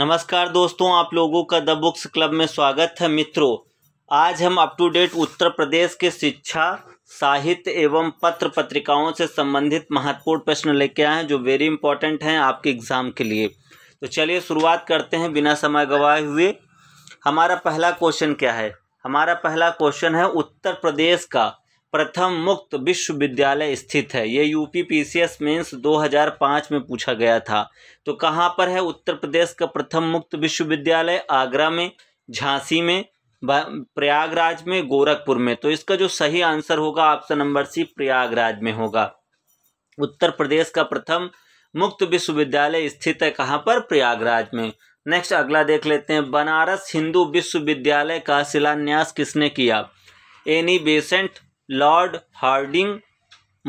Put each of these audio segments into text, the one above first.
नमस्कार दोस्तों आप लोगों का द बुक्स क्लब में स्वागत है मित्रों आज हम up to date Uttar Pradesh के शिक्षा साहित्य एवं पत्र पत्रिकाओं से संबंधित महत्वपूर्ण प्रश्न लेके आए हैं जो वेरी इंपॉर्टेंट हैं आपके एग्ज़ाम के लिए तो चलिए शुरुआत करते हैं बिना समय गवाए हुए हमारा पहला क्वेश्चन क्या है हमारा पहला क्वेश्चन है उत्तर प्रदेश का प्रथम मुक्त विश्वविद्यालय स्थित है ये यूपी पीसीएस मेंस 2005 में पूछा गया था तो कहाँ पर है उत्तर प्रदेश का प्रथम मुक्त विश्वविद्यालय आगरा में झांसी में प्रयागराज में गोरखपुर में तो इसका जो सही आंसर होगा ऑप्शन नंबर सी प्रयागराज में होगा उत्तर प्रदेश का प्रथम मुक्त विश्वविद्यालय स्थित है कहाँ पर प्रयागराज में नेक्स्ट अगला देख लेते हैं बनारस हिंदू विश्वविद्यालय का शिलान्यास किसने किया Annie Besant Lord Hardinge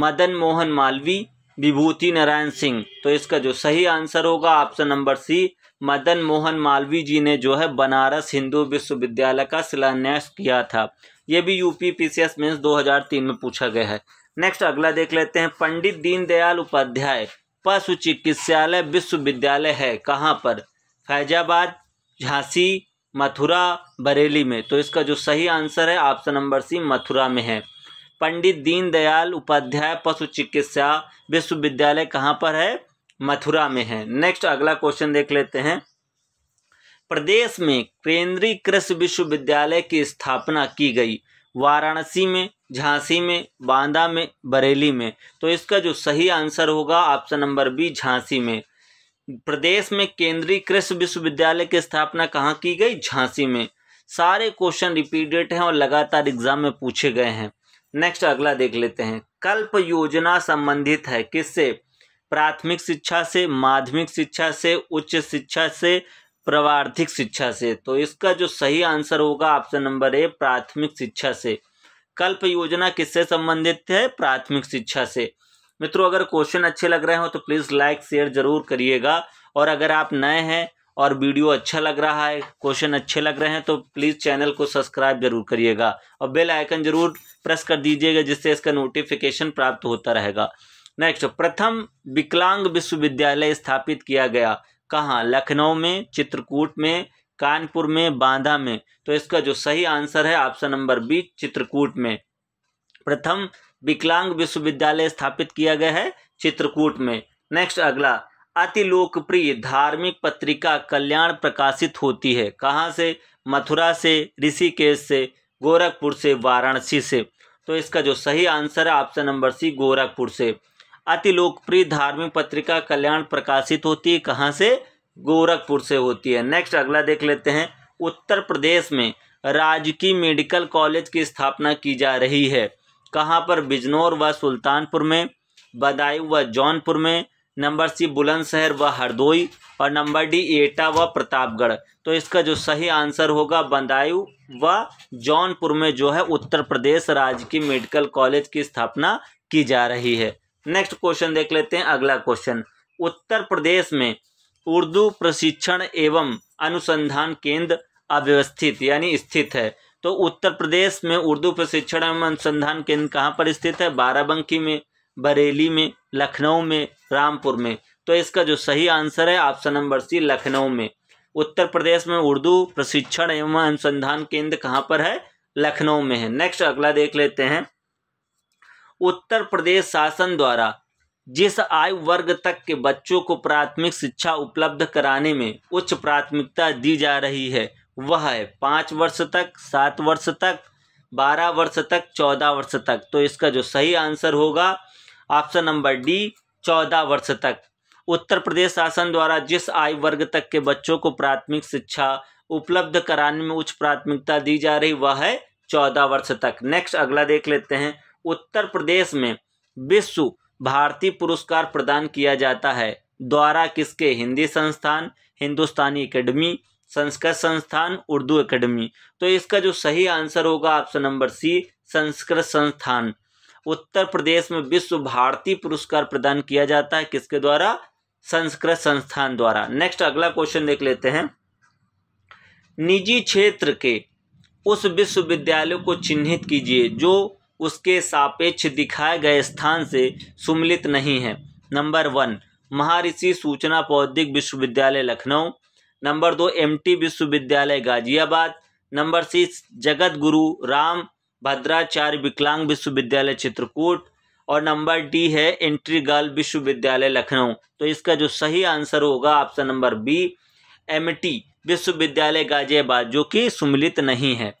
Madan Mohan Malviya Vibhuti Narayan Singh तो इसका जो सही आंसर होगा option number C Madan Mohan Malviya ji ने जो है बनारस हिंदू विश्वविद्यालय का शिलान्यास किया था ये भी यूपी पीसीएस मीन्स 2003 में पूछा गया है नेक्स्ट अगला देख लेते हैं पंडित दीनदयाल उपाध्याय पशु चिकित्सालय विश्वविद्यालय है कहाँ पर फैजाबाद झांसी मथुरा बरेली में तो इसका जो सही आंसर है ऑप्शन नंबर सी मथुरा में है पंडित दीनदयाल उपाध्याय पशु चिकित्सा विश्वविद्यालय कहाँ पर है मथुरा में है नेक्स्ट अगला क्वेश्चन देख लेते हैं प्रदेश में केंद्रीय कृषि विश्वविद्यालय की स्थापना की गई वाराणसी में झांसी में बांदा में बरेली में तो इसका जो सही आंसर होगा ऑप्शन नंबर बी झांसी में प्रदेश में केंद्रीय कृषि विश्वविद्यालय की स्थापना कहाँ की गई झांसी में सारे क्वेश्चन रिपीटेड हैं और लगातार एग्जाम में पूछे गए हैं नेक्स्ट अगला देख लेते हैं कल्प योजना संबंधित है किससे प्राथमिक शिक्षा से माध्यमिक शिक्षा से उच्च शिक्षा से प्रवार्थिक शिक्षा से तो इसका जो सही आंसर होगा ऑप्शन नंबर ए प्राथमिक शिक्षा से कल्प योजना किससे संबंधित है प्राथमिक शिक्षा से मित्रों अगर क्वेश्चन अच्छे लग रहे हो तो प्लीज़ लाइक शेयर जरूर करिएगा और अगर आप नए हैं और वीडियो अच्छा लग रहा है क्वेश्चन अच्छे लग रहे हैं तो प्लीज़ चैनल को सब्सक्राइब जरूर करिएगा और बेल आइकन जरूर प्रेस कर दीजिएगा जिससे इसका नोटिफिकेशन प्राप्त होता रहेगा नेक्स्ट प्रथम विकलांग विश्वविद्यालय स्थापित किया गया कहाँ लखनऊ में चित्रकूट में कानपुर में बांदा में तो इसका जो सही आंसर है ऑप्शन नंबर बी चित्रकूट में प्रथम विकलांग विश्वविद्यालय स्थापित किया गया है चित्रकूट में नेक्स्ट अगला अति लोकप्रिय धार्मिक पत्रिका कल्याण प्रकाशित होती है कहाँ से मथुरा से ऋषिकेश से गोरखपुर से वाराणसी से तो इसका जो सही आंसर है ऑप्शन नंबर सी गोरखपुर से अति लोकप्रिय धार्मिक पत्रिका कल्याण प्रकाशित होती है कहाँ से गोरखपुर से होती है नेक्स्ट अगला देख लेते हैं उत्तर प्रदेश में राजकीय मेडिकल कॉलेज की स्थापना की जा रही है कहाँ पर बिजनौर व सुल्तानपुर में बदायूं व जौनपुर में नंबर सी बुलंदशहर व हरदोई और नंबर डी एटा व प्रतापगढ़ तो इसका जो सही आंसर होगा बंदायु व जौनपुर में जो है उत्तर प्रदेश राज्य की मेडिकल कॉलेज की स्थापना की जा रही है नेक्स्ट क्वेश्चन देख लेते हैं अगला क्वेश्चन उत्तर प्रदेश में उर्दू प्रशिक्षण एवं अनुसंधान केंद्र अव्यवस्थित यानी स्थित है तो उत्तर प्रदेश में उर्दू प्रशिक्षण एवं अनुसंधान केंद्र कहाँ पर स्थित है बाराबंकी में बरेली में लखनऊ में रामपुर में तो इसका जो सही आंसर है ऑप्शन नंबर सी लखनऊ में उत्तर प्रदेश में उर्दू प्रशिक्षण एवं अनुसंधान केंद्र कहाँ पर है लखनऊ में है नेक्स्ट अगला देख लेते हैं उत्तर प्रदेश शासन द्वारा जिस आयु वर्ग तक के बच्चों को प्राथमिक शिक्षा उपलब्ध कराने में उच्च प्राथमिकता दी जा रही है वह है पाँच वर्ष तक सात वर्ष तक बारह वर्ष तक चौदह वर्ष तक तो इसका जो सही आंसर होगा ऑप्शन नंबर डी चौदह वर्ष तक उत्तर प्रदेश शासन द्वारा जिस आयु वर्ग तक के बच्चों को प्राथमिक शिक्षा उपलब्ध कराने में उच्च प्राथमिकता दी जा रही वह है चौदह वर्ष तक नेक्स्ट अगला देख लेते हैं उत्तर प्रदेश में विश्व भारती पुरस्कार प्रदान किया जाता है द्वारा किसके हिंदी संस्थान हिंदुस्तानी एकेडमी संस्कृत संस्थान उर्दू एकेडमी तो इसका जो सही आंसर होगा ऑप्शन नंबर सी संस्कृत संस्थान उत्तर प्रदेश में विश्व भारती पुरस्कार प्रदान किया जाता है किसके द्वारा संस्कृत संस्थान द्वारा नेक्स्ट अगला क्वेश्चन देख लेते हैं निजी क्षेत्र के उस विश्वविद्यालय को चिन्हित कीजिए जो उसके सापेक्ष दिखाए गए स्थान से सुमिलित नहीं है नंबर वन महारिषि सूचना बौद्धिक विश्वविद्यालय लखनऊ नंबर दो एमटी विश्वविद्यालय गाजियाबाद नंबर सिक्स जगत गुरु राम भद्राचार्य विकलांग विश्वविद्यालय चित्रकूट और नंबर डी है एंट्री गर्ल विश्वविद्यालय लखनऊ तो इसका जो सही आंसर होगा ऑप्शन नंबर बी एम विश्वविद्यालय गाजियाबाद जो कि सुमिलित नहीं है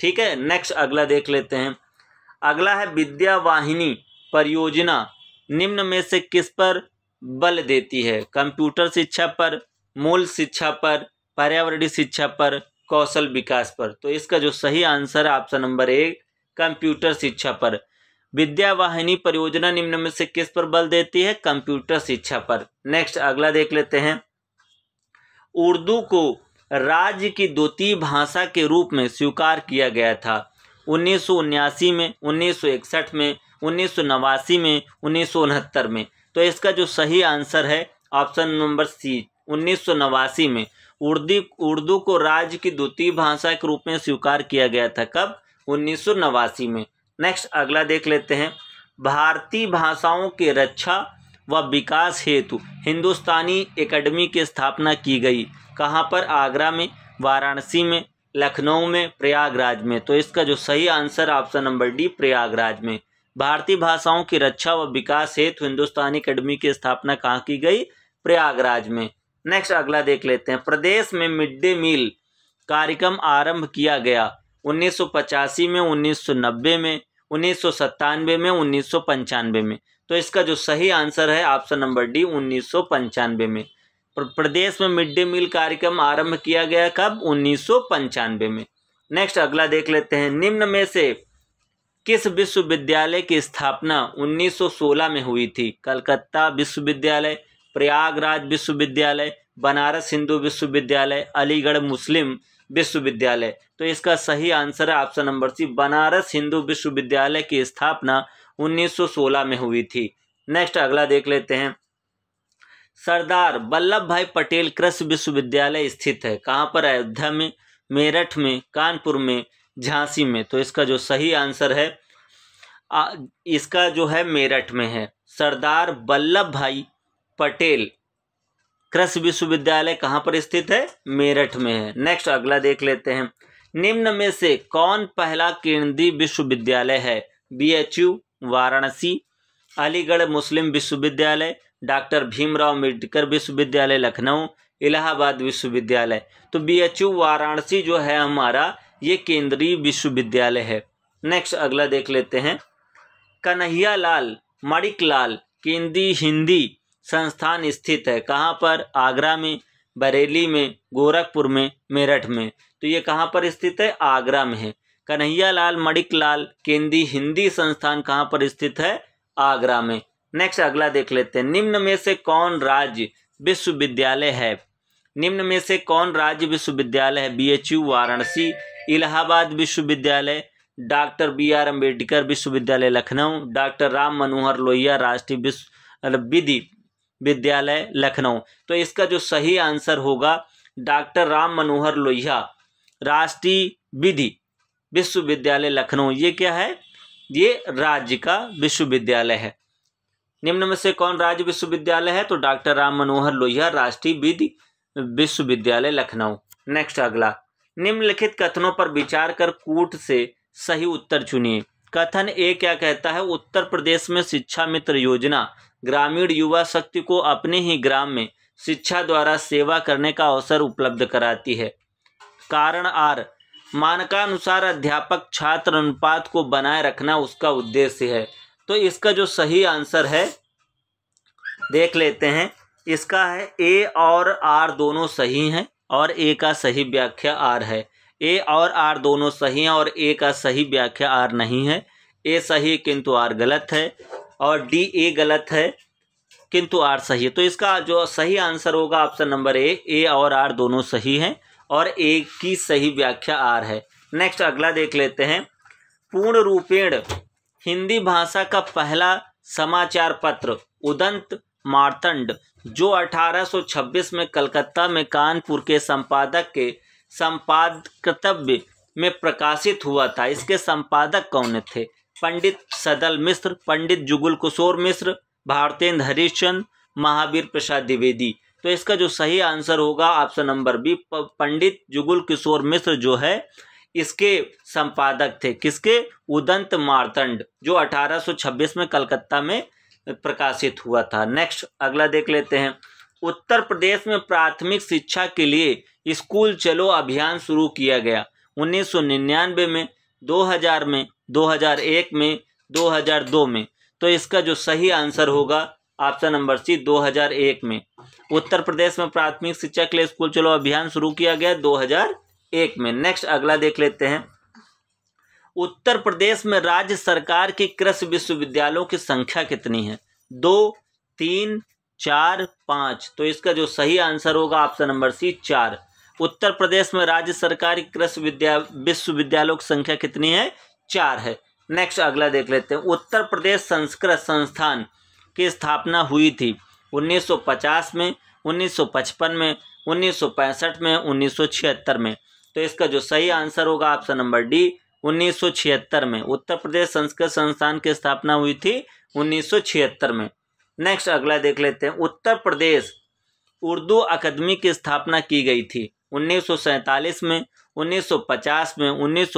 ठीक है नेक्स्ट अगला देख लेते हैं अगला है विद्या वाहिनी परियोजना निम्न में से किस पर बल देती है कंप्यूटर शिक्षा पर मूल शिक्षा पर पर्यावरणीय शिक्षा पर कौशल विकास पर तो इसका जो सही आंसर है ऑप्शन नंबर एक कंप्यूटर शिक्षा पर विद्यावाहिनी परियोजना निम्न में से किस पर बल देती है कंप्यूटर शिक्षा पर नेक्स्ट अगला देख लेते हैं उर्दू को राज्य की द्वितीय भाषा के रूप में स्वीकार किया गया था उन्नीस में उन्नीस में उन्नीस में उन्नीस में तो इसका जो सही आंसर है ऑप्शन नंबर सी उन्नीस में उर्दी उर्दू को राज्य की द्वितीय भाषा के रूप में स्वीकार किया गया था कब उन्नीस में नेक्स्ट अगला देख लेते हैं भारतीय भाषाओं के रक्षा व विकास हेतु हिंदुस्तानी एकेडमी की स्थापना की गई कहाँ पर आगरा में वाराणसी में लखनऊ में प्रयागराज में तो इसका जो सही answer option number D Prayagraj में भारतीय भाषाओं की रक्षा व विकास हेतु हिंदुस्तानी एकेडमी की स्थापना कहाँ की गई प्रयागराज में नेक्स्ट अगला देख लेते हैं प्रदेश में मिड डे मील कार्यक्रम आरंभ किया गया 1985 में 1990 में उन्नीस में उन्नीस में तो इसका जो सही आंसर है ऑप्शन नंबर डी उन्नीस में प्रदेश में मिड डे मील कार्यक्रम आरंभ किया गया कब उन्नीस में नेक्स्ट अगला देख लेते हैं निम्न में से किस विश्वविद्यालय की स्थापना 1916 में हुई थी कलकत्ता विश्वविद्यालय प्रयागराज विश्वविद्यालय बनारस हिंदू विश्वविद्यालय अलीगढ़ मुस्लिम विश्वविद्यालय तो इसका सही आंसर है option number C Banaras Hindu विश्वविद्यालय की स्थापना 1916 में हुई थी नेक्स्ट अगला देख लेते हैं सरदार वल्लभ भाई पटेल कृषि विश्वविद्यालय स्थित है कहाँ पर अयोध्या में मेरठ में कानपुर में झांसी में तो इसका जो सही आंसर है आ, इसका जो है मेरठ में है सरदार वल्लभ भाई पटेल कृषि विश्वविद्यालय कहाँ पर स्थित है मेरठ में है नेक्स्ट अगला देख लेते हैं निम्न में से कौन पहला केंद्रीय विश्वविद्यालय है बीएचयू वाराणसी अलीगढ़ मुस्लिम विश्वविद्यालय डॉक्टर भीमराव अम्बेडकर विश्वविद्यालय लखनऊ इलाहाबाद विश्वविद्यालय तो बीएचयू वाराणसी जो है हमारा ये केंद्रीय विश्वविद्यालय है नेक्स्ट अगला देख लेते हैं कन्हैया लाल मणिक लाल केंद्रीय हिंदी संस्थान स्थित है कहाँ पर आगरा में बरेली में गोरखपुर में मेरठ में तो ये कहाँ पर स्थित है आगरा में है कन्हैया लाल मणिकलाल केंद्रीय हिंदी संस्थान कहाँ पर स्थित है आगरा में नेक्स्ट अगला देख लेते हैं निम्न में से कौन राज्य विश्वविद्यालय है निम्न में से कौन राज्य विश्वविद्यालय है यू वाराणसी इलाहाबाद विश्वविद्यालय डॉक्टर बी आर अम्बेडकर विश्वविद्यालय लखनऊ डॉक्टर राम मनोहर लोहिया राष्ट्रीय विश्व मतलब विधि विद्यालय लखनऊ तो इसका जो सही आंसर होगा डॉक्टर राम मनोहर लोहिया राष्ट्रीय विधि विश्वविद्यालय लखनऊ ये क्या है ये राज्य का विश्वविद्यालय है निम्न में से कौन राज्य विश्वविद्यालय है तो डॉक्टर राम मनोहर लोहिया राष्ट्रीय विधि विश्वविद्यालय लखनऊ नेक्स्ट अगला निम्नलिखित कथनों पर विचार कर कूट से सही उत्तर चुनिए कथन ए क्या कहता है उत्तर प्रदेश में शिक्षा मित्र योजना ग्रामीण युवा शक्ति को अपने ही ग्राम में शिक्षा द्वारा सेवा करने का अवसर उपलब्ध कराती है कारण आर मानकानुसार अध्यापक छात्र अनुपात को बनाए रखना उसका उद्देश्य है तो इसका जो सही आंसर है देख लेते हैं इसका है ए और आर दोनों सही हैं और ए का सही व्याख्या आर है ए और आर दोनों सही हैं और ए का सही व्याख्या आर नहीं है ए सही किंतु आर गलत है और डी ए गलत है किंतु आर सही है तो इसका जो सही आंसर होगा ऑप्शन नंबर ए ए और आर दोनों सही हैं और ए की सही व्याख्या आर है नेक्स्ट अगला देख लेते हैं पूर्ण रूपेण हिंदी भाषा का पहला समाचार पत्र उदंत मार्तंड जो 1826 में कलकत्ता में कानपुर के संपादक के संपादकतव्य में प्रकाशित हुआ था इसके संपादक कौन थे पंडित सदल मिश्र पंडित जुगुल किशोर मिश्र भारतेंद्र हरीशचंद महावीर प्रसाद द्विवेदी तो इसका जो सही आंसर होगा option number B Pandit Jugul Kishore Mishra जो है इसके संपादक थे किसके उदंत मारतंड जो 1826 में कलकत्ता में प्रकाशित हुआ था नेक्स्ट अगला देख लेते हैं उत्तर प्रदेश में प्राथमिक शिक्षा के लिए स्कूल चलो अभियान शुरू किया गया 1999 में 2000 में 2001 में 2002 में तो इसका जो सही आंसर होगा ऑप्शन नंबर सी 2001 में उत्तर प्रदेश में प्राथमिक शिक्षा के लिए स्कूल चलो अभियान शुरू किया गया 2001 में नेक्स्ट अगला देख लेते हैं उत्तर प्रदेश में राज्य सरकार की कृषि विश्वविद्यालयों की संख्या कितनी है दो तीन चार पाँच तो इसका जो सही आंसर होगा ऑप्शन नंबर सी चार उत्तर प्रदेश में राज्य सरकारी कृषि विद्या विश्वविद्यालयों की संख्या कितनी है चार है नेक्स्ट अगला देख लेते हैं उत्तर प्रदेश संस्कृत संस्थान की स्थापना हुई थी 1950 में 1955 में 1965 में 1976 में तो इसका जो सही आंसर होगा ऑप्शन नंबर डी 1976 में उत्तर प्रदेश संस्कृत संस्थान की स्थापना हुई थी 1976 में नेक्स्ट अगला देख लेते हैं उत्तर प्रदेश उर्दू अकादमी की स्थापना की गई थी उन्नीस में उन्नीस में उन्नीस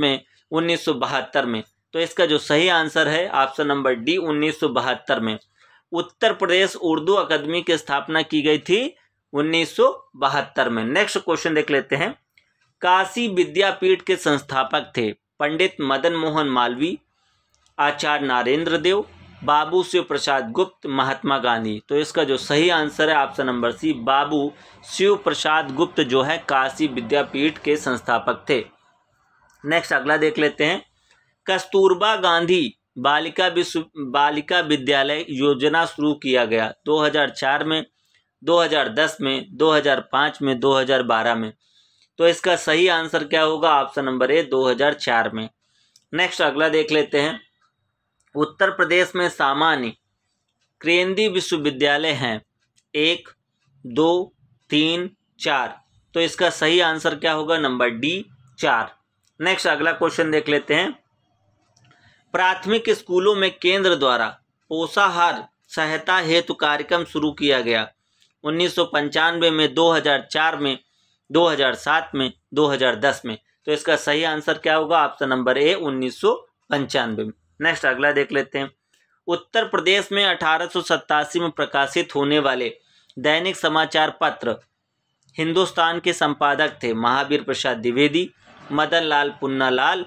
में उन्नीस में तो इसका जो सही आंसर है ऑप्शन नंबर डी उन्नीस में उत्तर प्रदेश उर्दू अकादमी की स्थापना की गई थी उन्नीस में नेक्स्ट क्वेश्चन देख लेते हैं काशी विद्यापीठ के संस्थापक थे पंडित मदन मोहन मालवी आचार्य नरेंद्र देव बाबू शिव प्रसाद गुप्त महात्मा गांधी तो इसका जो सही आंसर है option number C Babu Shiv Prasad Gupt जो है काशी विद्यापीठ के संस्थापक थे नेक्स्ट अगला देख लेते हैं कस्तूरबा गांधी बालिका विश्व बालिका विद्यालय योजना शुरू किया गया 2004 में 2010 में 2005 में 2012 में तो इसका सही आंसर क्या होगा ऑप्शन नंबर ए 2004 में नेक्स्ट अगला देख लेते हैं उत्तर प्रदेश में सामान्य केंद्रीय विश्वविद्यालय हैं एक दो तीन चार तो इसका सही आंसर क्या होगा नंबर डी चार नेक्स्ट अगला क्वेश्चन देख लेते हैं प्राथमिक स्कूलों में केंद्र द्वारा पोषाहार सहायता हेतु कार्यक्रम शुरू किया गया उन्नीस में 2004 में 2007 में 2010 में तो इसका सही आंसर क्या होगा ऑप्शन नंबर ए उन्नीस में नेक्स्ट अगला देख लेते हैं उत्तर प्रदेश में अठारह में प्रकाशित होने वाले दैनिक समाचार पत्र हिंदुस्तान के संपादक थे महावीर प्रसाद द्विवेदी मदन लाल पुन्ना लाल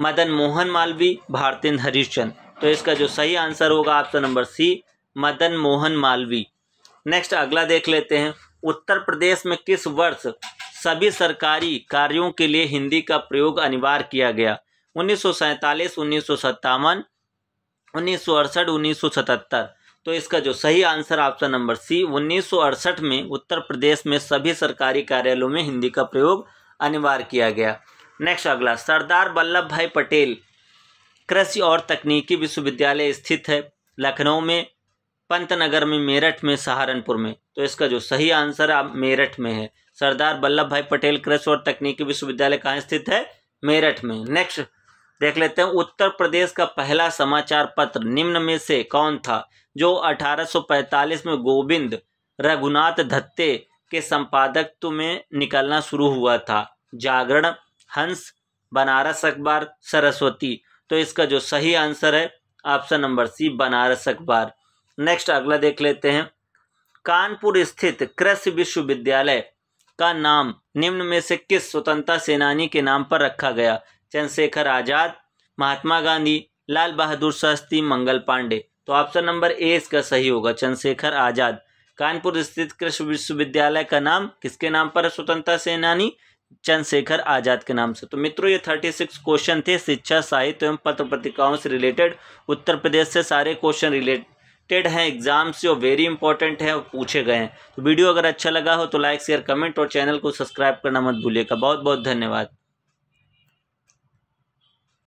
मदन मोहन मालवी भारतीन हरीशचंद तो इसका जो सही आंसर होगा आपका number C Madan Mohan Malviya next अगला देख लेते हैं उत्तर प्रदेश में किस वर्ष सभी सरकारी कार्यों के लिए हिंदी का प्रयोग अनिवार्य किया गया उन्नीस सौ सैंतालीस उन्नीस सौ सत्तावन उन्नीस सौ अड़सठ उन्नीस सौ सतहत्तर तो इसका जो सही आंसर आपका नंबर सी उन्नीस में उत्तर प्रदेश में सभी सरकारी कार्यालयों में हिंदी का प्रयोग अनिवार्य किया गया नेक्स्ट अगला सरदार वल्लभ भाई पटेल कृषि और तकनीकी विश्वविद्यालय स्थित है लखनऊ में पंतनगर में मेरठ में सहारनपुर में तो इसका जो सही आंसर आप मेरठ में है सरदार वल्लभ भाई पटेल कृषि और तकनीकी विश्वविद्यालय कहाँ स्थित है मेरठ में नेक्स्ट देख लेते हैं उत्तर प्रदेश का पहला समाचार पत्र निम्न में से कौन था जो 1845 में गोविंद रघुनाथ धत्ते के संपादकत्व में निकलना शुरू हुआ था जागरण हंस बनारस अखबार सरस्वती तो इसका जो सही आंसर है ऑप्शन नंबर सी बनारस अखबार नेक्स्ट अगला देख लेते हैं कानपुर स्थित कृषि विश्वविद्यालय का नाम निम्न में से किस स्वतंत्रता सेनानी के नाम पर रखा गया चंद्रशेखर आज़ाद महात्मा गांधी लाल बहादुर शास्त्री मंगल पांडे तो ऑप्शन नंबर ए इसका सही होगा चंद्रशेखर आज़ाद कानपुर स्थित कृषि विश्वविद्यालय का नाम किसके नाम पर है स्वतंत्रता सेनानी चंद्रशेखर आज़ाद के नाम से तो मित्रों ये थर्टी सिक्स क्वेश्चन थे शिक्षा साहित्य एवं पत्र पत्रिकाओं से रिलेटेड उत्तर प्रदेश से सारे क्वेश्चन रिलेटेड हैं एग्जाम्स जो वेरी इंपॉर्टेंट है और पूछे गए हैं तो वीडियो अगर अच्छा लगा हो तो लाइक शेयर कमेंट और चैनल को सब्सक्राइब करना मत भूलिएगा बहुत बहुत धन्यवाद